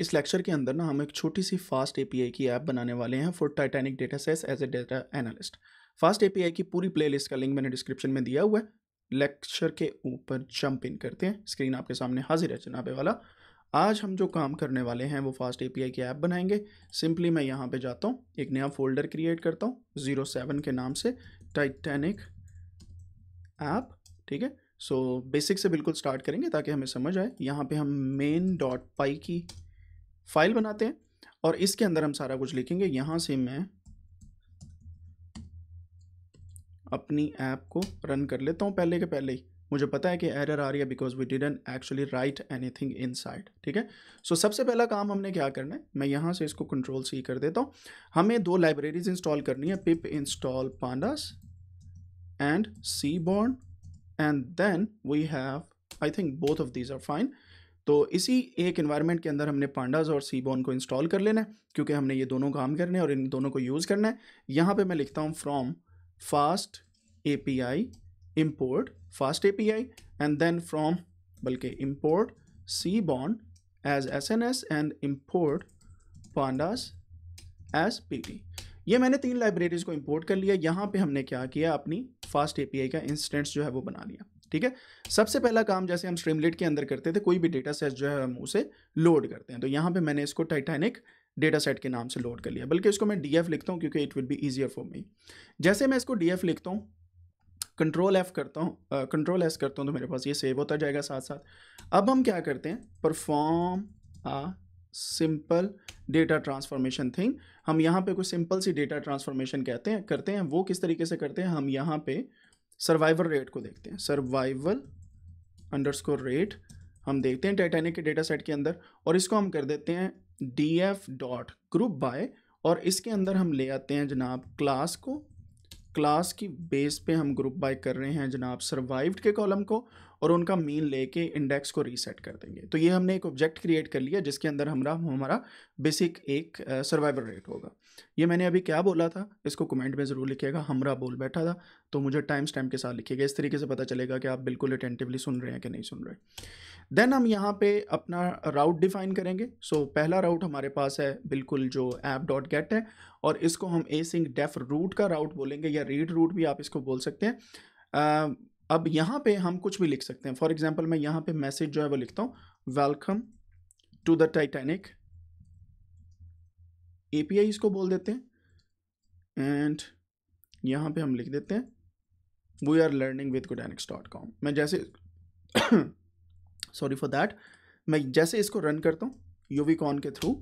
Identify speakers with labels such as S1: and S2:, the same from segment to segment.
S1: इस लेक्चर के अंदर ना हम एक छोटी सी फास्ट एपीआई की ऐप बनाने वाले हैं for Titanic dataset as a data analyst fast API की पूरी प्लेलिस्ट का लिंक मैंने डिस्क्रिप्शन में दिया हुआ है लेक्चर के ऊपर जंप इन करते हैं स्क्रीन आपके सामने हाजिर है जनाबे वाला आज हम जो काम करने वाले हैं वो फास्ट ए की ऐप बनाएंगे सिंपली मैं यहाँ पर जाता हूँ एक नया फोल्डर क्रिएट करता हूँ जीरो सेवन के नाम से टाइटैनिक ऐप ठीक है सो बेसिक से बिल्कुल स्टार्ट करेंगे ताकि हमें समझ आए यहाँ पे हम मेन डॉट पाई की फाइल बनाते हैं और इसके अंदर हम सारा कुछ लिखेंगे यहाँ से मैं अपनी ऐप को रन कर लेता हूँ पहले के पहले ही मुझे पता है कि एरर आ रही है because we didn't actually write anything inside ठीक है सो so, सबसे पहला काम हमने क्या करना है मैं यहाँ से इसको कंट्रोल सी कर देता हूँ हमें दो लाइब्रेरीज इंस्टॉल करनी है pip install pandas and seaborn and then we have I think both of these are fine तो इसी एक इन्वायरमेंट के अंदर हमने पांडाज और सीबॉन को इंस्टॉल कर लेना है क्योंकि हमने ये दोनों काम करने हैं और इन दोनों को यूज़ करना है यहाँ पे मैं लिखता हूँ from fast A P I import fast A P I and then from बल्कि import seaborn as S N S and import pandas as P T ये मैंने तीन लाइब्रेरीज़ को इम्पोर्ट कर लिया यहाँ पे हमने क्या किया अपनी फास्ट ए पी आई का इंस्टेंट्स जो है वो बना लिया ठीक है सबसे पहला काम जैसे हम स्ट्रीमलेट के अंदर करते थे कोई भी डेटा सेट जो है हम उसे लोड करते हैं तो यहाँ पे मैंने इसको टाइटैनिक डेटा सेट के नाम से लोड कर लिया बल्कि इसको मैं डी लिखता हूँ क्योंकि it will be easier for me जैसे मैं इसको डी लिखता हूँ कंट्रोल एफ़ करता हूँ कंट्रोल एस करता हूँ तो मेरे पास ये सेव होता जाएगा साथ साथ अब हम क्या करते हैं perform a simple data transformation thing हम यहाँ पे कुछ सिंपल सी डेटा ट्रांसफॉर्मेशन कहते हैं करते हैं वो किस तरीके से करते हैं हम यहाँ पे सर्वाइवल रेट को देखते हैं सर्वाइवल अंडरस्कोर रेट हम देखते हैं टाइटेनिक के डेटा सेट के अंदर और इसको हम कर देते हैं D F dot group by और इसके अंदर हम ले आते हैं जनाब क्लास को क्लास की बेस पे हम ग्रुप बाय कर रहे हैं जनाब सर्वाइव्ड के कॉलम को और उनका मीन लेके इंडेक्स को रीसेट कर देंगे तो ये हमने एक ऑब्जेक्ट क्रिएट कर लिया जिसके अंदर हमारा हमारा बेसिक एक सर्वाइवर रेट होगा ये मैंने अभी क्या बोला था इसको कमेंट में ज़रूर लिखिएगा हमरा बोल बैठा था तो मुझे टाइम स्टैम्प के साथ लिखिएगा इस तरीके से पता चलेगा कि आप बिल्कुल अटेंटिवली सुन रहे हैं कि नहीं सुन रहे देन हम यहाँ पे अपना राउट डिफाइन करेंगे सो so, पहला राउट हमारे पास है बिल्कुल जो ऐप डॉट गेट है और इसको हम ए सिंग डेफ रूट का राउट बोलेंगे या रीड रूट भी आप इसको बोल सकते हैं uh, अब यहाँ पे हम कुछ भी लिख सकते हैं फॉर एग्जाम्पल मैं यहाँ पे मैसेज जो है वो लिखता हूँ वेलकम टू द टाइटेनिक आई इसको बोल देते हैं एंड यहाँ पे हम लिख देते हैं we are learning with Goodanix dot com मैं जैसे सॉरी फॉर दैट मैं जैसे इसको रन करता हूँ यूवी कॉन के थ्रू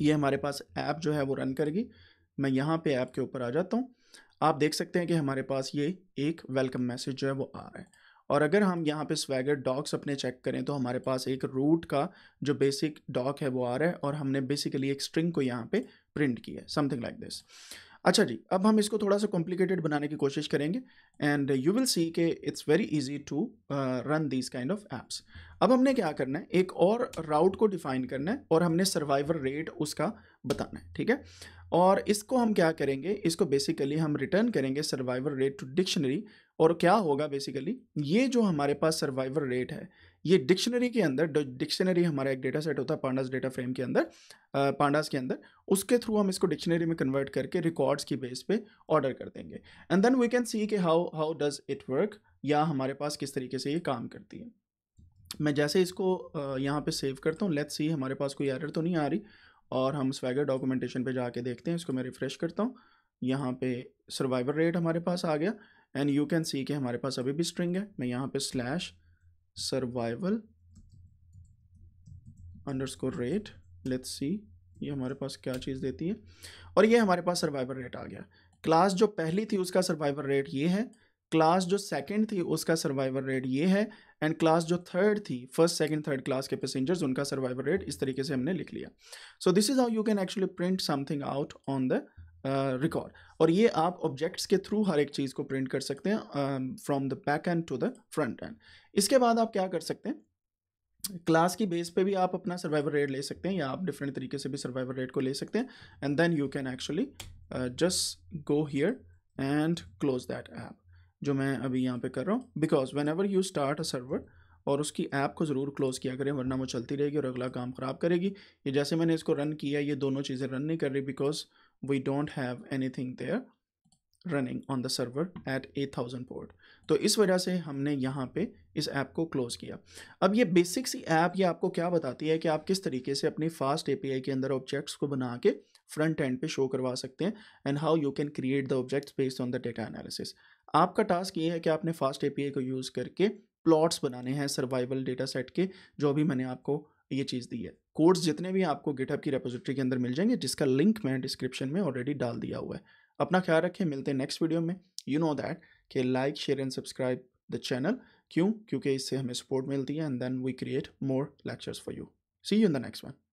S1: ये हमारे पास ऐप जो है वो रन करेगी मैं यहाँ पे ऐप के ऊपर आ जाता हूँ आप देख सकते हैं कि हमारे पास ये एक वेलकम मैसेज जो है वो आ रहा है और अगर हम यहाँ पे स्वैगर डॉक्स अपने चेक करें तो हमारे पास एक रूट का जो बेसिक डॉक है वो आ रहा है और हमने बेसिकली एक स्ट्रिंग को यहाँ पे प्रिंट किया है समथिंग लाइक दिस अच्छा जी अब हम इसको थोड़ा सा कॉम्प्लिकेटेड बनाने की कोशिश करेंगे एंड यू विल सी के it's very easy to run this kind of apps अब हमने क्या करना है एक और राउट को डिफाइन करना है और हमने सर्वाइवर रेट उसका बताना है ठीक है और इसको हम क्या करेंगे इसको बेसिकली हम रिटर्न करेंगे सर्वाइवर रेट टू डिक्शनरी और क्या होगा बेसिकली ये जो हमारे पास सर्वाइवर रेट है ये डिक्शनरी के अंदर डिक्शनरी हमारा एक डेटा सेट होता है पांडास डेटा फ्रेम के अंदर पांडास के अंदर उसके थ्रू हम इसको डिक्शनरी में कन्वर्ट करके रिकॉर्ड्स की बेस पे ऑर्डर कर देंगे and then we can see कि how how does it work या हमारे पास किस तरीके से ये काम करती है मैं जैसे इसको यहाँ पे सेव करता हूँ लेट्स सी हमारे पास कोई एरर तो नहीं आ रही और हम स्वैगर डॉक्यूमेंटेशन पे जाके देखते हैं इसको मैं रिफ़्रेश करता हूँ यहाँ पे सर्वाइवर रेट हमारे पास आ गया एंड यू कैन सी के हमारे पास अभी भी स्ट्रिंग है मैं यहाँ पे slash survival underscore rate let's see ये हमारे पास क्या चीज़ देती है और ये हमारे पास सर्वाइवर रेट आ गया क्लास जो पहली थी उसका सर्वाइवर रेट ये है क्लास जो सेकंड थी उसका सर्वाइवर रेट ये है एंड क्लास जो थर्ड थी फर्स्ट सेकंड थर्ड क्लास के पैसेंजर्स उनका सर्वाइवर रेट इस तरीके से हमने लिख लिया so this is how you can actually print something out on the record और ये आप ऑब्जेक्ट्स के थ्रू हर एक चीज़ को प्रिंट कर सकते हैं from the back end to the front end इसके बाद आप क्या कर सकते हैं क्लास की बेस पे भी आप अपना सर्वाइवर रेट ले सकते हैं या आप डिफरेंट तरीके से भी सर्वाइवर रेट को ले सकते हैं and then you can actually just go here and close that app जो मैं अभी यहाँ पे कर रहा हूँ because whenever you start a server और उसकी ऐप को ज़रूर क्लोज़ किया करें वरना वो चलती रहेगी और अगला काम ख़राब करेगी ये जैसे मैंने इसको रन किया ये दोनों चीज़ें रन नहीं कर रही because we don't have anything there running on the server at eight thousand port तो इस वजह से हमने यहाँ पे इस ऐप को क्लोज़ किया अब ये बेसिक सी ऐप ये आपको क्या बताती है कि आप किस तरीके से अपनी फास्ट ए के अंदर ऑब्जेक्ट्स को बना के फ्रंट एंड पे शो करवा सकते हैं and how you can create the objects based on the data analysis आपका टास्क ये है कि आपने फास्ट ए को यूज़ करके प्लॉट्स बनाने हैं सर्वाइवल डेटा सेट के जो भी मैंने आपको ये चीज़ दी है कोड्स जितने भी आपको गिटअप की रेपोजिटरी के अंदर मिल जाएंगे जिसका लिंक मैं डिस्क्रिप्शन में ऑलरेडी डाल दिया हुआ है अपना ख्याल रखें मिलते हैं नेक्स्ट वीडियो में यू नो दैट कि like share and subscribe the channel क्यों क्योंकि इससे हमें सपोर्ट मिलती है and then we create more lectures for you see you in the next one